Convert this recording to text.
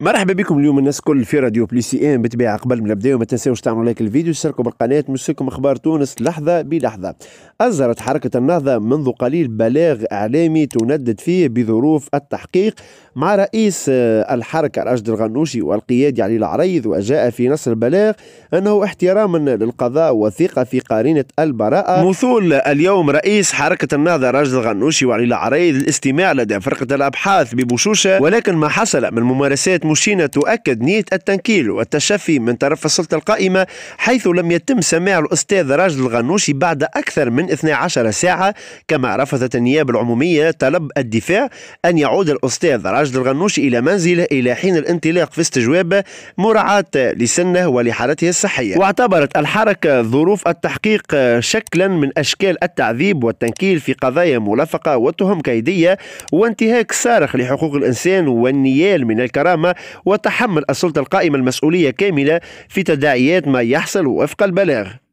مرحبا بكم اليوم الناس الكل في راديو بليسي ام بالطبيعه قبل ما نبداو ما تنساوش تعملوا لايك الفيديو تشتركوا بالقناه مسكم اخبار تونس لحظه بلحظه اظهرت حركه النهضه منذ قليل بلاغ اعلامي تندد فيه بظروف التحقيق مع رئيس آه، الحركه راشد الغنوشي والقيادي علي العريض وجاء في نص البلاغ انه احتراما للقضاء وثيقه في قارنه البراءه مثول اليوم رئيس حركه النهضه راشد الغنوشي وعلي العريض الاستماع لدى فرقه الابحاث ببشوشه ولكن ما حصل من ممارسات موشينا تؤكد نية التنكيل والتشفي من طرف السلطة القائمة حيث لم يتم سماع الأستاذ راجل الغنوشي بعد أكثر من 12 ساعة كما رفضت النيابة العمومية طلب الدفاع أن يعود الأستاذ راجل الغنوشي إلى منزله إلى حين الانطلاق في استجوابه مراعاة لسنه ولحالته الصحية واعتبرت الحركة ظروف التحقيق شكلا من أشكال التعذيب والتنكيل في قضايا ملفقة وتهم كيدية وانتهاك صارخ لحقوق الإنسان والنيال من الكرامة وتحمل السلطة القائمة المسؤولية كاملة في تداعيات ما يحصل وفق البلاغ